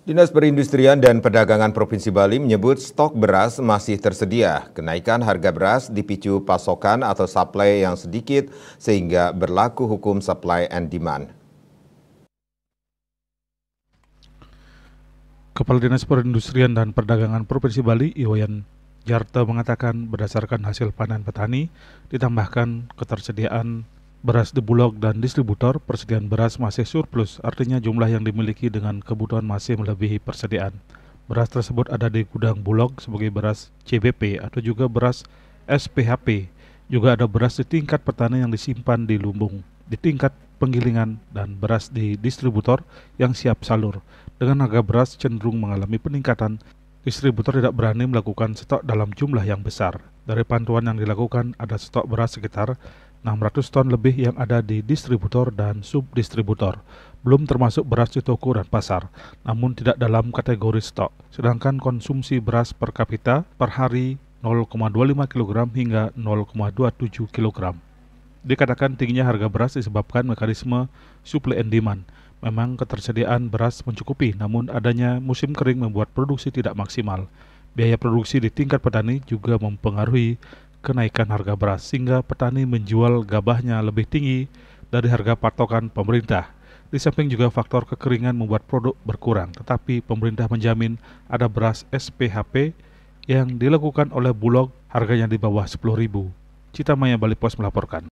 Dinas Perindustrian dan Perdagangan Provinsi Bali menyebut stok beras masih tersedia. Kenaikan harga beras dipicu pasokan atau supply yang sedikit sehingga berlaku hukum supply and demand. Kepala Dinas Perindustrian dan Perdagangan Provinsi Bali, Iwayan Jarta mengatakan berdasarkan hasil panen petani ditambahkan ketersediaan Beras di Bulog dan distributor, persediaan beras masih surplus, artinya jumlah yang dimiliki dengan kebutuhan masih melebihi persediaan. Beras tersebut ada di gudang Bulog sebagai beras CBP atau juga beras SPHP. Juga ada beras di tingkat petani yang disimpan di lumbung, di tingkat penggilingan, dan beras di distributor yang siap salur. Dengan harga beras cenderung mengalami peningkatan, distributor tidak berani melakukan stok dalam jumlah yang besar. Dari pantuan yang dilakukan, ada stok beras sekitar 600 ton lebih yang ada di distributor dan subdistributor, belum termasuk beras di toko dan pasar, namun tidak dalam kategori stok. Sedangkan konsumsi beras per kapita per hari 0,25 kg hingga 0,27 kg. Dikatakan tingginya harga beras disebabkan mekanisme supply and demand. Memang ketersediaan beras mencukupi, namun adanya musim kering membuat produksi tidak maksimal. Biaya produksi di tingkat petani juga mempengaruhi kenaikan harga beras sehingga petani menjual gabahnya lebih tinggi dari harga patokan pemerintah. Di samping juga faktor kekeringan membuat produk berkurang, tetapi pemerintah menjamin ada beras SPHP yang dilakukan oleh Bulog harganya di bawah 10.000. Citamaya Bali Pos melaporkan.